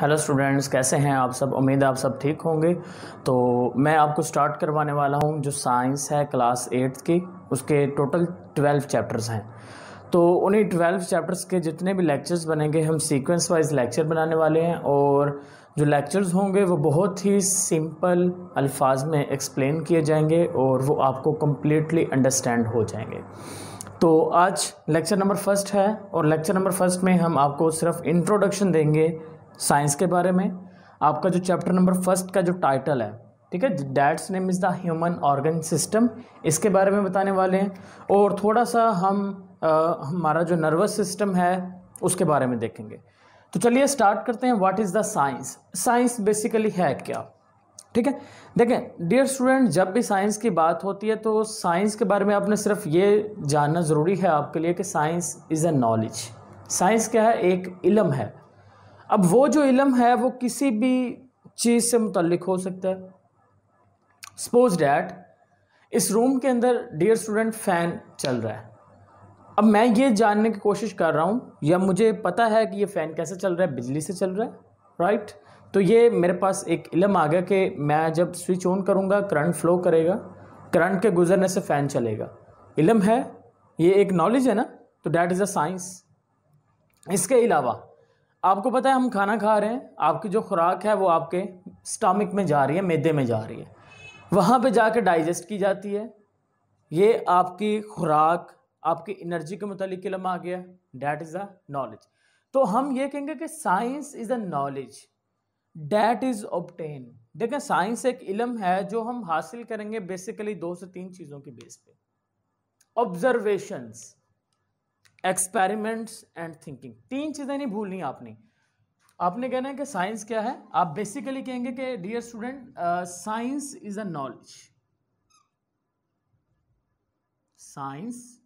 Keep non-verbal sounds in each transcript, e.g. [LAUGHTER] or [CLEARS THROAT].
Hello students कैसे हैं आप सब उम्मीद है आप सब ठीक होंगे तो मैं आपको स्टार्ट करवाने वाला हूं जो साइंस है क्लास एट्थ की उसके टोटल ट्वेल्व चैप्टर्स हैं तो उन्हीं ट्वेल्व चैप्टर्स के जितने भी लेक्चर्स बनेंगे हम सीक्वेंस वाइज लेक्चर बनाने वाले हैं और जो लेक्चर्स होंगे वो बहुत ही सिंपल अल्फाज में एक्सप्लेन किए जाएंगे और वो आपको कम्प्लीटली अंडरस्टैंड हो जाएंगे तो आज लेक्चर नंबर फर्स्ट है और लेक्चर नंबर फर्स्ट में हम आपको सिर्फ इंट्रोडक्शन देंगे साइंस के बारे में आपका जो चैप्टर नंबर फर्स्ट का जो टाइटल है ठीक है that's name is the human organ system इसके बारे में बताने वाले हैं और थोड़ा सा हम आ, हमारा जो नर्वस सिस्टम है उसके बारे में देखेंगे तो चलिए स्टार्ट करते हैं what is the science science basically है क्या ठीक है देखें डियर स्टूडेंट जब भी साइंस की बात होती है तो साइंस के बारे में आपने सिर्फ ये जानना ज़रूरी है आपके लिए कि science is a knowledge science क्या है एक इलम है अब वो जो इलम है वो किसी भी चीज़ से मुतलक हो सकता है सपोज डैट इस रूम के अंदर डियर स्टूडेंट फ़ैन चल रहा है अब मैं ये जानने की कोशिश कर रहा हूँ या मुझे पता है कि ये फ़ैन कैसे चल रहा है बिजली से चल रहा है राइट तो ये मेरे पास एक इलम आ गया कि मैं जब स्विच ऑन करूँगा करंट फ्लो करेगा करंट के गुजरने से फ़ैन चलेगा इलम है ये एक नॉलेज है ना तो डैट इज़ अ साइंस इसके अलावा आपको पता है हम खाना खा रहे हैं आपकी जो खुराक है वो आपके स्टमक में जा रही है मैदे में जा रही है वहाँ पे जाकर डाइजेस्ट की जाती है ये आपकी खुराक आपकी एनर्जी के मुतालिक इलम आ गया डैट इज़ द नॉलेज तो हम ये कहेंगे कि science is the knowledge that is obtain देखें साइंस एक इलम है जो हम हासिल करेंगे बेसिकली दो से तीन चीज़ों के बेस पे ऑब्जर्वेशंस एक्सपेरिमेंट्स एंड थिंकिंग तीन चीज़ें नहीं भूलनी आपने आपने कहना है कि साइंस क्या है आप बेसिकली कहेंगे कि dear student science is a knowledge science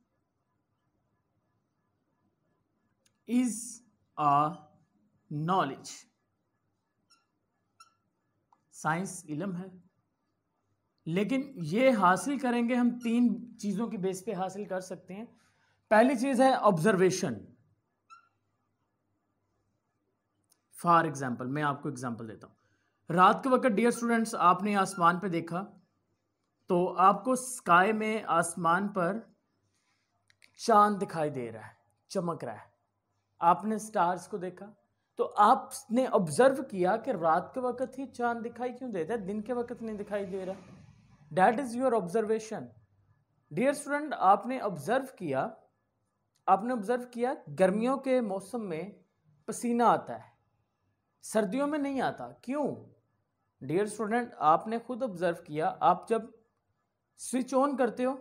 is a knowledge science इलम है लेकिन ये हासिल करेंगे हम तीन चीज़ों की बेस पे हासिल कर सकते हैं पहली चीज है ऑब्जर्वेशन फॉर एग्जाम्पल मैं आपको एग्जाम्पल देता हूं रात के वक्त डियर स्टूडेंट्स आपने आसमान पे देखा तो आपको स्काई में आसमान पर चांद दिखाई दे रहा है चमक रहा है आपने स्टार्स को देखा तो आपने ऑब्जर्व किया कि रात के वक्त ही चांद दिखाई क्यों देता है दिन के वक्त नहीं दिखाई दे रहा that is your observation dear student आपने ऑब्जर्व किया आपने ऑब्ज़र्व किया गर्मियों के मौसम में पसीना आता है सर्दियों में नहीं आता क्यों डियर स्टूडेंट आपने खुद ऑब्ज़र्व किया आप जब स्विच ऑन करते हो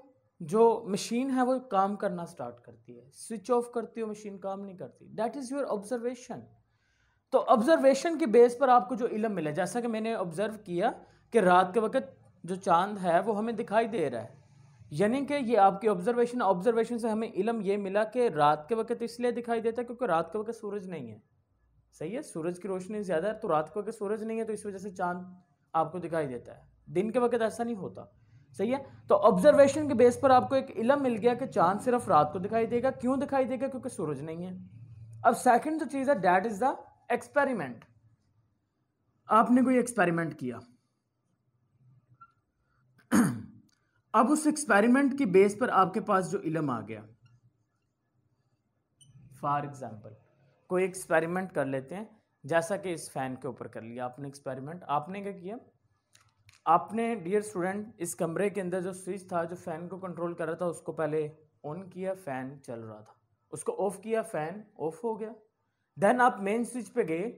जो मशीन है वो काम करना स्टार्ट करती है स्विच ऑफ करती हो मशीन काम नहीं करती दैट इज़ योर ऑब्जर्वेशन तो ऑब्जर्वेशन के बेस पर आपको जो इलम मिला जैसा कि मैंने ऑब्ज़र्व किया कि रात के वक्त जो चांद है वो हमें दिखाई दे रहा है यानी कि ये आपकी ऑब्जर्वेशन ऑब्जर्वेशन से हमें इलम ये मिला कि रात के वक्त इसलिए दिखाई देता है क्योंकि रात के वक्त सूरज नहीं है सही है सूरज की रोशनी ज़्यादा है तो रात के वक्त सूरज नहीं है तो इस वजह से चांद आपको दिखाई देता है दिन के वक्त ऐसा नहीं होता सही है तो ऑब्जर्वेशन के बेस पर आपको एक इलम मिल गया कि चांद सिर्फ रात को दिखाई देगा क्यों दिखाई देगा क्योंकि सूरज नहीं है अब सेकंड जो चीज़ है डैट इज़ द एक्सपेरिमेंट आपने कोई एक्सपेरिमेंट किया अब उस एक्सपेरिमेंट की बेस पर आपके पास जो इलम आ गया फॉर एग्जाम्पल कोई एक्सपेरिमेंट कर लेते हैं जैसा कि इस फैन के ऊपर कर लिया आपने एक्सपेरिमेंट आपने क्या किया आपने डियर स्टूडेंट इस कमरे के अंदर जो स्विच था जो फ़ैन को कंट्रोल कर रहा था उसको पहले ऑन किया फ़ैन चल रहा था उसको ऑफ़ किया फ़ैन ऑफ हो गया देन आप मेन स्विच पे गए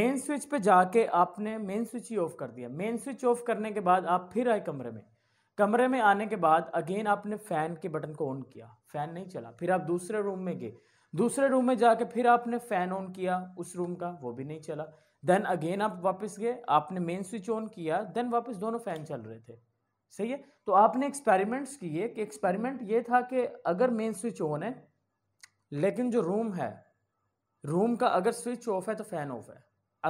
मेन स्विच पे जाके आपने मेन स्विच ही ऑफ कर दिया मेन स्विच ऑफ करने के बाद आप फिर आए कमरे में कमरे में आने के बाद अगेन आपने फ़ैन के बटन को ऑन किया फ़ैन नहीं चला फिर आप दूसरे रूम में गए दूसरे रूम में जाके फिर आपने फ़ैन ऑन किया उस रूम का वो भी नहीं चला देन अगेन आप वापस गए आपने मेन स्विच ऑन किया देन वापस दोनों फ़ैन चल रहे थे सही है तो आपने एक्सपेरिमेंट्स किए कि एक्सपेरिमेंट ये था कि अगर मेन स्विच ऑन है लेकिन जो रूम है रूम का अगर स्विच ऑफ है तो फ़ैन ऑफ है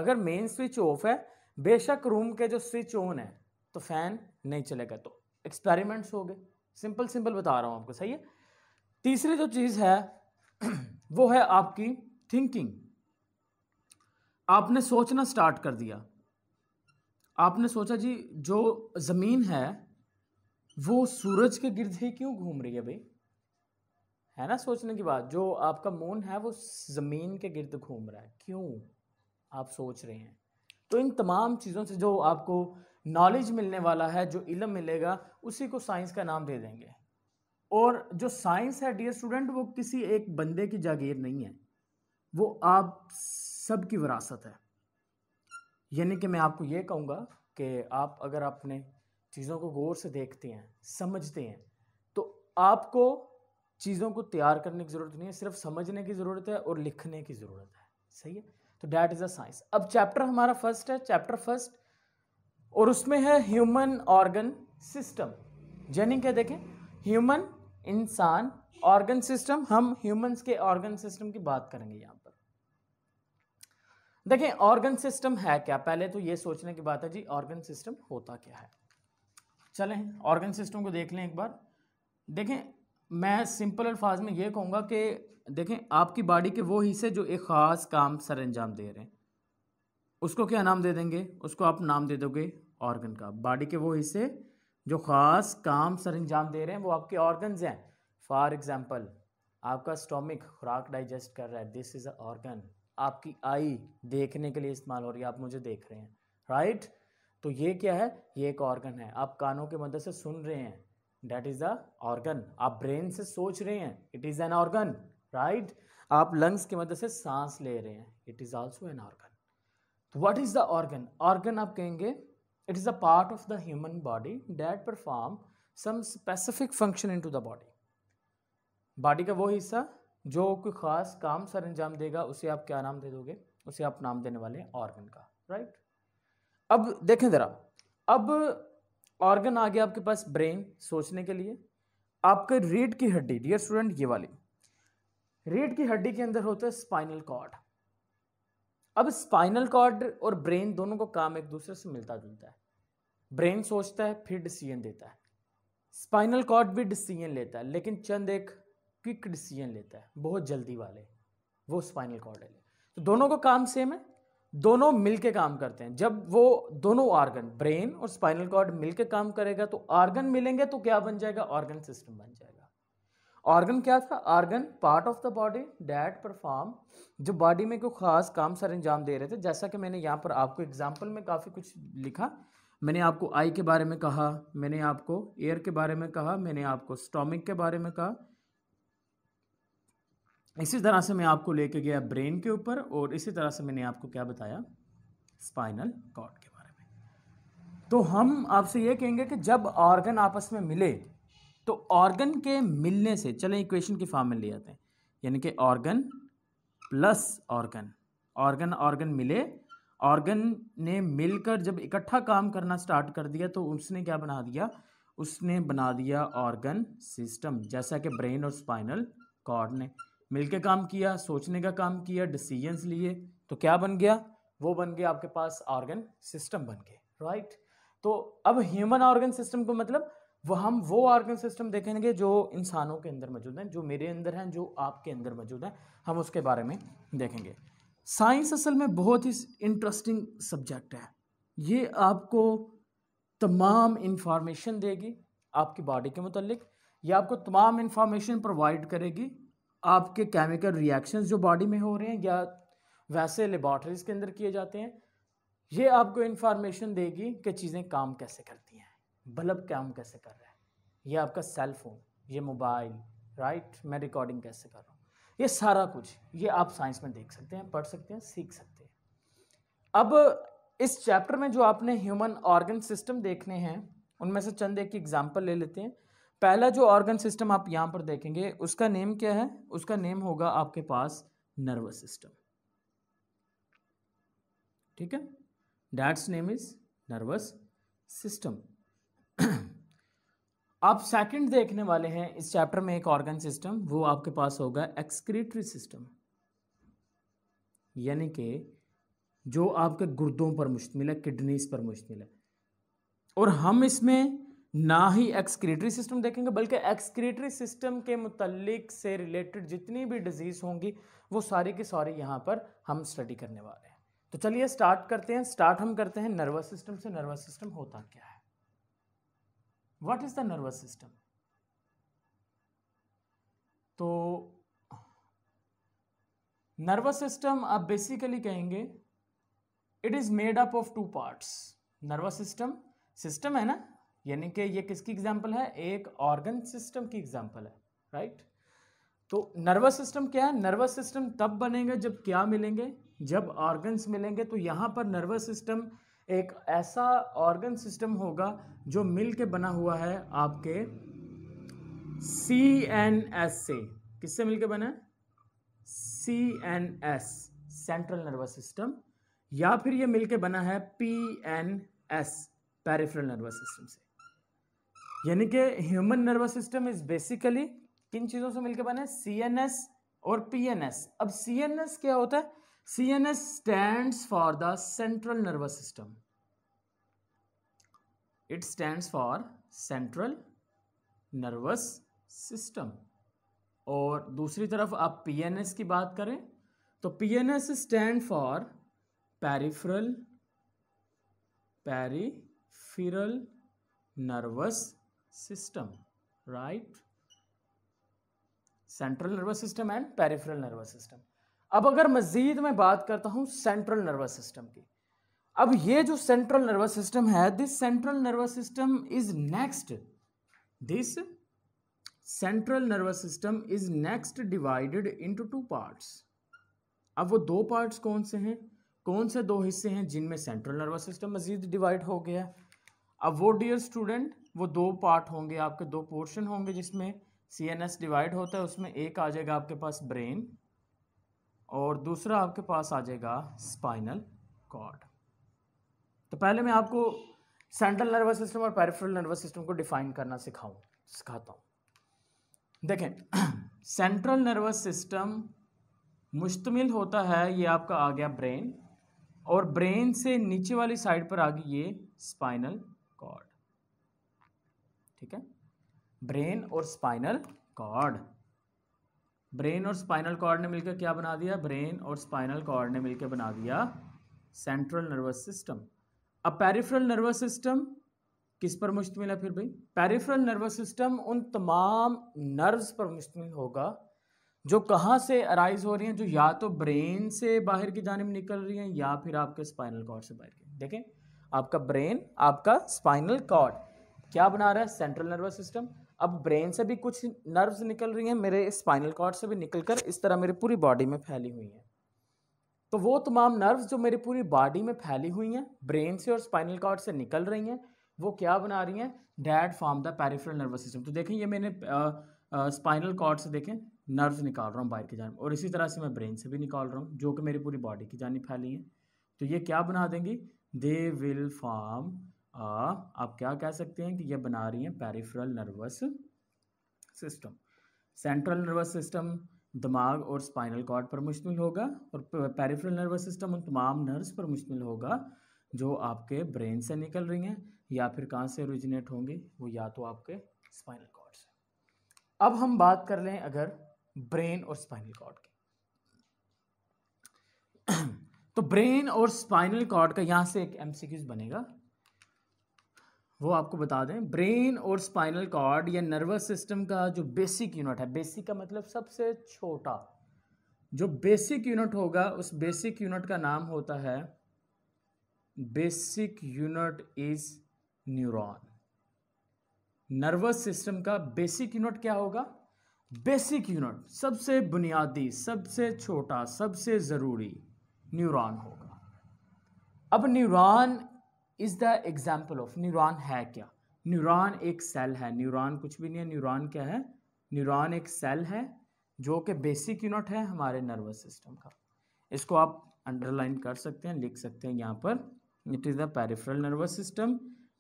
अगर मेन स्विच ऑफ है बेशक रूम के जो स्विच ऑन है तो फ़ैन नहीं चलेगा तो एक्सपेरिमेंट्स हो गए सिंपल सिंपल बता रहा हूँ आपको सही है तीसरी जो चीज़ है [CLEARS THROAT] वो है आपकी थिंकिंग आपने सोचना स्टार्ट कर दिया आपने सोचा जी जो ज़मीन है वो सूरज के गिर्द ही क्यों घूम रही है भाई है ना सोचने की बात जो आपका मून है वो ज़मीन के गिर्द घूम रहा है क्यों आप सोच रहे हैं तो इन तमाम चीज़ों से जो आपको नॉलेज मिलने वाला है जो इलम मिलेगा उसी को साइंस का नाम दे देंगे और जो साइंस है डियर स्टूडेंट वो किसी एक बंदे की जागीर नहीं है वो आप सब की विरासत है यानी कि मैं आपको ये कहूँगा कि आप अगर अपने चीज़ों को गौर से देखते हैं समझते हैं तो आपको चीज़ों को तैयार करने की ज़रूरत नहीं है सिर्फ समझने की ज़रूरत है और लिखने की ज़रूरत है सही है तो डैट इज़ अ साइंस अब चैप्टर हमारा फर्स्ट है चैप्टर फर्स्ट और उसमें है ह्यूमन ऑर्गन सिस्टम यानी क्या देखें ह्यूमन इंसान ऑर्गन सिस्टम हम ह्यूमंस के ऑर्गन सिस्टम की बात करेंगे यहाँ पर देखें ऑर्गन सिस्टम है क्या पहले तो ये सोचने की बात है जी ऑर्गन सिस्टम होता क्या है चलें ऑर्गन सिस्टम को देख लें एक बार देखें मैं सिंपल अल्फाज में ये कहूँगा कि देखें आपकी बॉडी के वो हिस्से जो एक ख़ास काम सर अंजाम दे रहे हैं उसको क्या नाम दे देंगे उसको आप नाम दे दोगे ऑर्गन का बॉडी के वो हिस्से जो ख़ास काम सर अंजाम दे रहे हैं वो आपके ऑर्गन्स हैं फॉर एग्ज़ाम्पल आपका स्टोमिक खुराक डाइजेस्ट कर रहा है दिस इज़ अ ऑर्गन आपकी आई देखने के लिए इस्तेमाल हो रही है आप मुझे देख रहे हैं राइट तो ये क्या है ये एक ऑर्गन है आप कानों के मदद से सुन रहे हैं डैट इज़ अ ऑर्गन आप ब्रेन से सोच रहे हैं it is an organ right आप लंग्स की मदद से सांस ले रहे हैं it is also an organ what is the organ organ आप कहेंगे It is a part of the human body that perform some specific function into the body. Body का वो हिस्सा जो कोई ख़ास काम सर अंजाम देगा उसे आप क्या नाम दे दोगे उसे आप नाम देने वाले हैं ऑर्गन का राइट right? अब देखें ज़रा अब ऑर्गन आ गया आपके पास ब्रेन सोचने के लिए आपके रीढ़ की हड्डी डियर स्टूडेंट ये वाली रीढ़ की हड्डी के अंदर होता है स्पाइनल कॉर्ड अब स्पाइनल कॉर्ड और ब्रेन दोनों का काम एक दूसरे से मिलता जुलता है ब्रेन सोचता है फिर डिसीजन देता है स्पाइनल कॉर्ड भी डिसीजन लेता है लेकिन चंद एक क्विक डिसीजन लेता है बहुत जल्दी वाले वो स्पाइनल कॉर्ड है तो दोनों का काम सेम है दोनों मिलके काम करते हैं जब वो दोनों ऑर्गन ब्रेन और स्पाइनल कॉर्ड मिलके काम करेगा तो ऑर्गन मिलेंगे तो क्या बन जाएगा ऑर्गन सिस्टम बन जाएगा ऑर्गन क्या था organ part of the body that perform जो बॉडी में कोई खास काम सर अंजाम दे रहे थे जैसा कि मैंने यहाँ पर आपको एग्जाम्पल में काफ़ी कुछ लिखा मैंने आपको आई के बारे में कहा मैंने आपको एयर के बारे में कहा मैंने आपको स्टोमिक के बारे में कहा इसी तरह से मैं आपको लेके गया ब्रेन के ऊपर और इसी तरह से मैंने आपको क्या बताया स्पाइनल कॉर्ड के बारे में तो हम आपसे ये कहेंगे कि जब ऑर्गन आपस में मिले तो ऑर्गन के मिलने से चलें इक्वेशन के फॉर्म में ले आते हैं यानी कि organ plus organ organ organ मिले ऑर्गन ने मिलकर जब इकट्ठा काम करना स्टार्ट कर दिया तो उसने क्या बना दिया उसने बना दिया ऑर्गन सिस्टम जैसा कि ब्रेन और स्पाइनल कॉर्ड ने मिलकर काम किया सोचने का काम किया डिसीजंस लिए तो क्या बन गया वो बन गया आपके पास ऑर्गन सिस्टम बन गए राइट तो अब ह्यूमन ऑर्गन सिस्टम को मतलब वह हम वो ऑर्गन सिस्टम देखेंगे जो इंसानों के अंदर मौजूद हैं जो मेरे अंदर हैं जो आपके अंदर मौजूद हैं हम उसके बारे में देखेंगे साइंस असल में बहुत ही इंटरेस्टिंग सब्जेक्ट है ये आपको तमाम इंफॉर्मेशन देगी आपकी बॉडी के मतलब ये आपको तमाम इन्फॉर्मेशन प्रोवाइड करेगी आपके केमिकल रिएक्शंस जो बॉडी में हो रहे हैं या वैसे लेबॉर्ट्रीज के अंदर किए जाते हैं ये आपको इंफॉर्मेशन देगी कि चीज़ें काम कैसे करती हैं बल्ब काम कैसे कर रहा है ये आपका सेल फोन ये मोबाइल राइट मैं रिकॉर्डिंग कैसे कर रहा हूँ ये सारा कुछ ये आप साइंस में देख सकते हैं पढ़ सकते हैं सीख सकते हैं अब इस चैप्टर में जो आपने ह्यूमन ऑर्गन सिस्टम देखने हैं उनमें से चंद एक एग्जाम्पल ले लेते हैं पहला जो ऑर्गन सिस्टम आप यहाँ पर देखेंगे उसका नेम क्या है उसका नेम होगा आपके पास नर्वस सिस्टम ठीक है Dad's name is nervous system. [CLEARS THROAT] आप सेकंड देखने वाले हैं इस चैप्टर में एक ऑर्गन सिस्टम वो आपके पास होगा एक्सक्रीटरी सिस्टम यानी कि जो आपके गुर्दों पर मुश्तमिल है किडनीज पर मुश्तमिल है और हम इसमें ना ही एक्सक्रीटरी सिस्टम देखेंगे बल्कि एक्सक्रीटरी सिस्टम के मुतलिक से रिलेटेड जितनी भी डिजीज़ होंगी वो सारी की सारी यहाँ पर हम स्टडी करने वाले तो चलिए स्टार्ट करते हैं स्टार्ट हम करते हैं नर्वस सिस्टम से नर्वस सिस्टम होता क्या है what is the nervous system तो नर्वस सिस्टम आप बेसिकली कहेंगे it is made up of two parts nervous system system है ना यानी कि ये किसकी एग्जांपल है एक ऑर्गन सिस्टम की एग्जांपल है राइट right? तो नर्वस सिस्टम क्या है नर्वस सिस्टम तब बनेगा जब क्या मिलेंगे जब ऑर्गन्स मिलेंगे तो यहाँ पर नर्वस सिस्टम एक ऐसा ऑर्गन सिस्टम होगा जो मिल के बना हुआ है आपके सी एन एस से किससे मिल के बना है C N S central nervous system या फिर ये के बना है P N S peripheral nervous system से यानी कि human nervous system is basically किन चीज़ों से मिलकर बने सी एन एस और पी एन एस अब सी एन एस क्या होता है C N S stand for the central nervous system it stand for central nervous system और दूसरी तरफ आप पी एन एस की बात करें तो P N S stand for peripheral peripheral nervous system right central nervous system and peripheral nervous system अब अगर मजीद मैं बात करता हूँ सेंट्रल नर्वस सिस्टम की अब ये जो सेंट्रल नर्वस सिस्टम है this central nervous system is next this central nervous system is next divided into two parts अब वो दो पार्ट्स कौन से हैं कौन से दो हिस्से हैं जिनमें सेंट्रल नर्वस सिस्टम मजीद डिवाइड हो गया अब वो डियर स्टूडेंट वो दो पार्ट होंगे आपके दो पोर्शन होंगे जिसमें सी एन एस डिवाइड होता है उसमें एक आ जाएगा आपके पास ब्रेन और दूसरा आपके पास आ जाएगा स्पाइनल कॉर्ड तो पहले मैं आपको सेंट्रल नर्वस सिस्टम और पेरिफेरल नर्वस सिस्टम को डिफाइन करना सिखाऊं सिखाता हूँ देखें सेंट्रल नर्वस सिस्टम मुश्तमिल होता है ये आपका आ गया ब्रेन और ब्रेन से नीचे वाली साइड पर आ गई ये स्पाइनल कॉर्ड ठीक है ब्रेन और स्पाइनल कॉर्ड ब्रेन और स्पाइनल कॉर्ड ने मिलकर क्या बना दिया ब्रेन और स्पाइनल कॉर्ड ने मिलकर बना दिया सेंट्रल नर्वस सिस्टम अब पेरिफेरल नर्वस सिस्टम किस पर मुश्तमिल है फिर भाई पेरिफेरल नर्वस सिस्टम उन तमाम नर्व्स पर मुश्तमिल होगा जो कहाँ से अराइज हो रही हैं जो या तो ब्रेन से बाहर की जानब निकल रही हैं या फिर आपके स्पाइनल कॉर्ड से बाहर की देखें आपका ब्रेन आपका स्पाइनल कॉर्ड क्या बना रहा है सेंट्रल नर्वस सिस्टम अब ब्रेन से भी कुछ नर्व्स निकल रही हैं मेरे स्पाइनल कॉर्ड से भी निकल कर इस तरह मेरी पूरी बॉडी में फैली हुई हैं तो वो तमाम नर्व्स जो मेरी पूरी बॉडी में फैली हुई हैं ब्रेन से और स्पाइनल कॉर्ड से निकल रही हैं वो क्या बना रही हैं that form the peripheral nervous system तो देखें ये मैंने स्पाइनल कॉर्ड से देखें नर्व्स निकाल रहा हूँ बाहर की जानब और इसी तरह से मैं ब्रेन से भी निकाल रहा हूँ जो कि मेरी पूरी बॉडी की जानी फैली है तो ये क्या बना देंगी दे विल फॉर्म आ, आप क्या कह सकते हैं कि ये बना रही हैं peripheral nervous system central nervous system दिमाग और स्पाइनल कॉर्ड पर मुश्तमिल होगा और पेरिफेरल नर्वस सिस्टम उन तमाम नर्व्स पर मुश्तमिल होगा जो आपके ब्रेन से निकल रही हैं या फिर कहाँ से ओरिजिनेट होंगी वो या तो आपके स्पाइनल कॉर्ड से अब हम बात कर लें अगर ब्रेन और स्पाइनल कॉर्ड की [CLEARS THROAT] तो ब्रेन और स्पाइनल कॉर्ड का यहाँ से एक एमसीक्यूज बनेगा वो आपको बता दें ब्रेन और स्पाइनल कॉर्ड या नर्वस सिस्टम का जो बेसिक यूनिट है बेसिक का मतलब सबसे छोटा जो बेसिक यूनिट होगा उस बेसिक यूनिट का नाम होता है basic unit is neuron nervous system का बेसिक यूनिट क्या होगा बेसिक यूनिट सबसे बुनियादी सबसे छोटा सबसे ज़रूरी न्यूरॉन होगा अब neuron is the example of neuron है क्या न्यूरॉन एक सेल है न्यूरॉन कुछ भी नहीं है न्यूरॉन क्या है न्यूरॉन एक सेल है जो कि बेसिक यूनिट है हमारे नर्वस सिस्टम का इसको आप अंडरलाइन कर सकते हैं लिख सकते हैं यहाँ पर it is the peripheral nervous system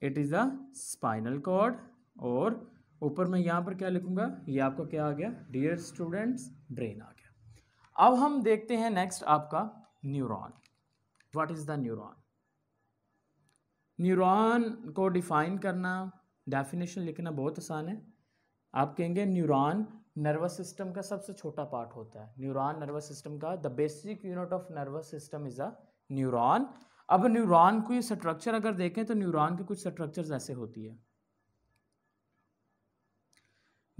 it is the spinal cord और ऊपर मैं यहाँ पर क्या लिखूँगा ये आपका क्या आ गया डियर स्टूडेंट्स ब्रेन आ गया अब हम देखते हैं नेक्स्ट आपका neuron what is the neuron neuron को डिफ़ाइन करना डेफिनेशन लिखना बहुत आसान है आप कहेंगे न्यूरॉन नर्वस सिस्टम का सबसे छोटा पार्ट होता है न्यूरॉन नर्वस सिस्टम का the basic unit of nervous system is a neuron अब न्यूरॉन की स्ट्रक्चर अगर देखें तो न्यूरॉन की कुछ स्ट्रक्चर्स ऐसे होती है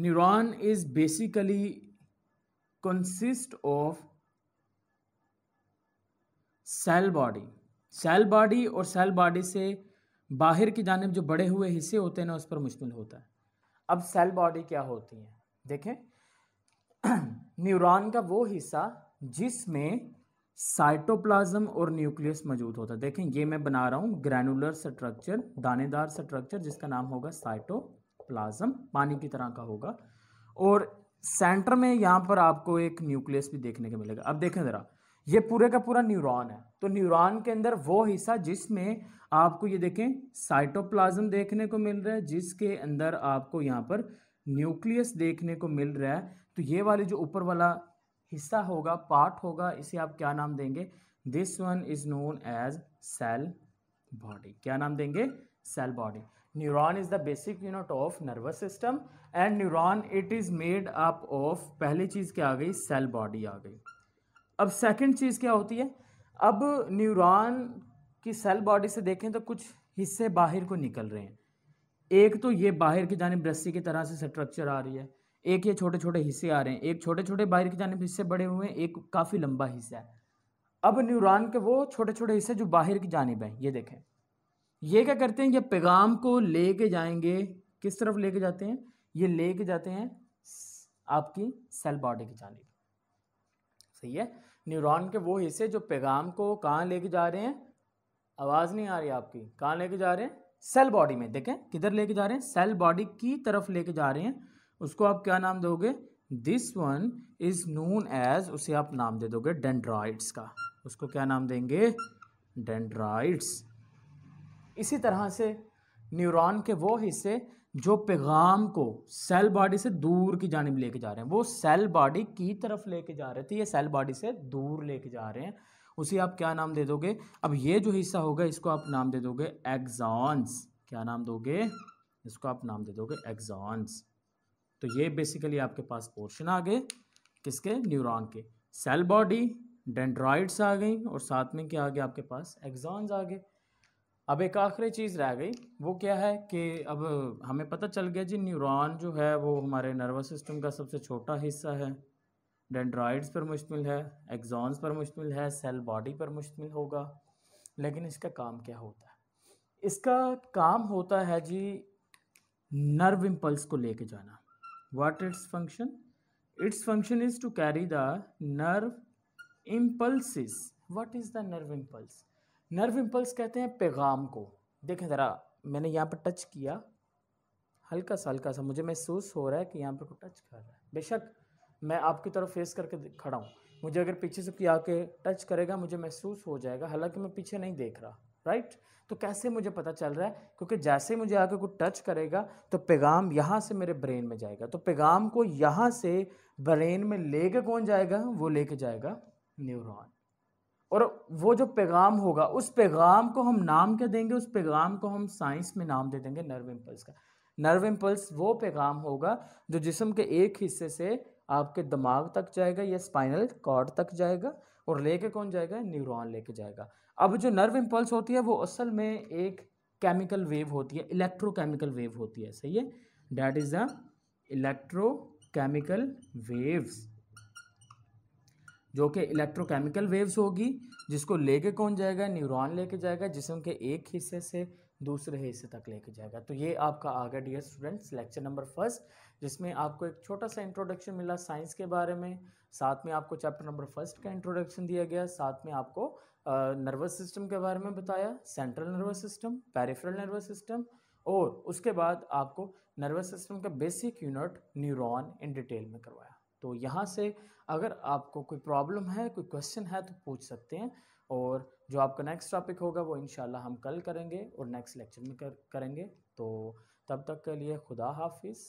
neuron is basically consist of cell body cell body और सेल बॉडी से बाहर की जानब जो बड़े हुए हिस्से होते हैं ना उस पर मुश्तमिल होता है अब सेल बॉडी क्या होती है देखें [CLEARS THROAT] न्यूरॉन का वो हिस्सा जिसमें साइटोप्लाज्म और न्यूक्लियस मौजूद होता है देखें ये मैं बना रहा हूँ ग्रैनुलर स्ट्रक्चर दानेदार स्ट्रक्चर जिसका नाम होगा साइटोप्लाज्म पानी की तरह का होगा और सेंटर में यहाँ पर आपको एक न्यूक्लियस भी देखने को मिलेगा अब देखें ज़रा ये पूरे का पूरा न्यूरॉन है तो न्यूरॉन के अंदर वो हिस्सा जिसमें आपको ये देखें साइटोप्लाज्म देखने को मिल रहा है जिसके अंदर आपको यहाँ पर न्यूक्लियस देखने को मिल रहा है तो ये वाले जो ऊपर वाला हिस्सा होगा पार्ट होगा इसे आप क्या नाम देंगे this one is known as cell body क्या नाम देंगे cell body neuron is the basic unit of nervous system and neuron it is made up of पहली चीज़ क्या आ गई सेल बॉडी आ गई अब सेकंड चीज़ क्या होती है अब न्यूरॉन की सेल बॉडी से देखें तो कुछ हिस्से बाहर को निकल रहे हैं एक तो ये बाहर की जानब रस्सी की तरह से स्ट्रक्चर आ रही है एक ये छोटे छोटे हिस्से आ रहे हैं एक छोटे छोटे बाहर की जानब हिस्से बड़े हुए हैं एक काफ़ी लंबा हिस्सा है अब न्यूरॉन के वो छोटे छोटे हिस्से जो बाहर की जानब हैं ये देखें ये क्या करते हैं ये पैगाम को ले के जाएंगे किस तरफ ले के जाते हैं ये ले के जाते हैं आपकी सेल बॉडी की जानब सही है न्यूरॉन के वो हिस्से जो पैगाम को कहाँ लेके जा रहे हैं आवाज़ नहीं आ रही आपकी कहाँ लेके जा रहे हैं सेल बॉडी में देखें किधर लेके जा रहे हैं सेल बॉडी की तरफ लेके जा रहे हैं उसको आप क्या नाम दोगे this one is known as उसे आप नाम दे दोगे डेंड्राइड्स का उसको क्या नाम देंगे डेंड्राइड्स इसी तरह से न्यूरॉन के वो हिस्से जो पैगाम को सेल बॉडी से दूर की जानब लेके जा रहे हैं वो सेल बॉडी की तरफ लेके जा रहे थे तो ये सेल बॉडी से दूर लेके जा रहे हैं उसे आप क्या नाम दे दोगे अब ये जो हिस्सा होगा इसको आप नाम दे दोगे एग्जॉन्स क्या नाम दोगे इसको आप नाम दे दोगे एग्जॉन्स तो ये बेसिकली आपके पास पोर्शन आ गए किसके न्यूरॉन के सेल बॉडी डेंड्रॉइड्स आ गई और साथ में क्या आ गया आपके पास एग्जॉन्स आ गए अब एक आखिरी चीज़ रह गई वो क्या है कि अब हमें पता चल गया जी न्यूरॉन जो है वो हमारे नर्वस सिस्टम का सबसे छोटा हिस्सा है डेंड्राइड्स पर मुश्तमिल है एग्जॉन्स पर मुश्तमिल है सेल बॉडी पर मुश्तमिल होगा लेकिन इसका काम क्या होता है इसका काम होता है जी नर्व इम्पल्स को लेके जाना what its function its function is to carry the nerve impulse what is the nerve impulse nerve impulse कहते हैं पैगाम को देखें ज़रा मैंने यहाँ पर टच किया हल्का सा हल्का सा मुझे महसूस हो रहा है कि यहाँ पर कोई टच कर रहा है बेशक मैं आपकी तरफ फेस करके खड़ा हूँ मुझे अगर पीछे से कोई आके टच करेगा मुझे महसूस हो जाएगा हालांकि मैं पीछे नहीं देख रहा राइट तो कैसे मुझे पता चल रहा है क्योंकि जैसे मुझे आके कोई टच करेगा तो पैगाम यहाँ से मेरे ब्रेन में जाएगा तो पैगाम को यहाँ से ब्रेन में लेके कौन जाएगा वो लेके जाएगा न्यूरॉन और वो जो पैगाम होगा उस पैगाम को हम नाम क्या देंगे उस पैगाम को हम साइंस में नाम दे देंगे नर्व इम्पल्स का नर्व इम्पल्स वो पैगाम होगा जो जिसम के एक हिस्से से आपके दिमाग तक जाएगा या स्पाइनल कॉर्ड तक जाएगा और लेके कौन जाएगा न्यूरॉन लेके जाएगा अब जो नर्व इम्पल्स होती है वो असल में एक केमिकल वेव होती है इलेक्ट्रोकेमिकल वेव होती है सही है that is the electrochemical waves जो कि इलेक्ट्रोकेमिकल वेव्स होगी जिसको लेके कौन जाएगा न्यूरॉन लेके जाएगा जिसम के एक हिस्से से दूसरे हिस्से तक लेके जाएगा तो ये आपका आ गया dear students lecture number first जिसमें आपको एक छोटा सा इंट्रोडक्शन मिला साइंस के बारे में साथ में आपको चैप्टर नंबर फर्स्ट का इंट्रोडक्शन दिया गया साथ में आपको नर्वस सिस्टम के बारे में बताया central nervous system peripheral nervous system और उसके बाद आपको नर्वस सिस्टम का basic unit neuron in detail में करवाया तो यहाँ से अगर आपको कोई प्रॉब्लम है कोई क्वेश्चन है तो पूछ सकते हैं और जो आपका नेक्स्ट टॉपिक होगा वो इन हम कल करेंगे और नेक्स्ट लेक्चर में कर, करेंगे तो तब तक के लिए खुदा हाफिज़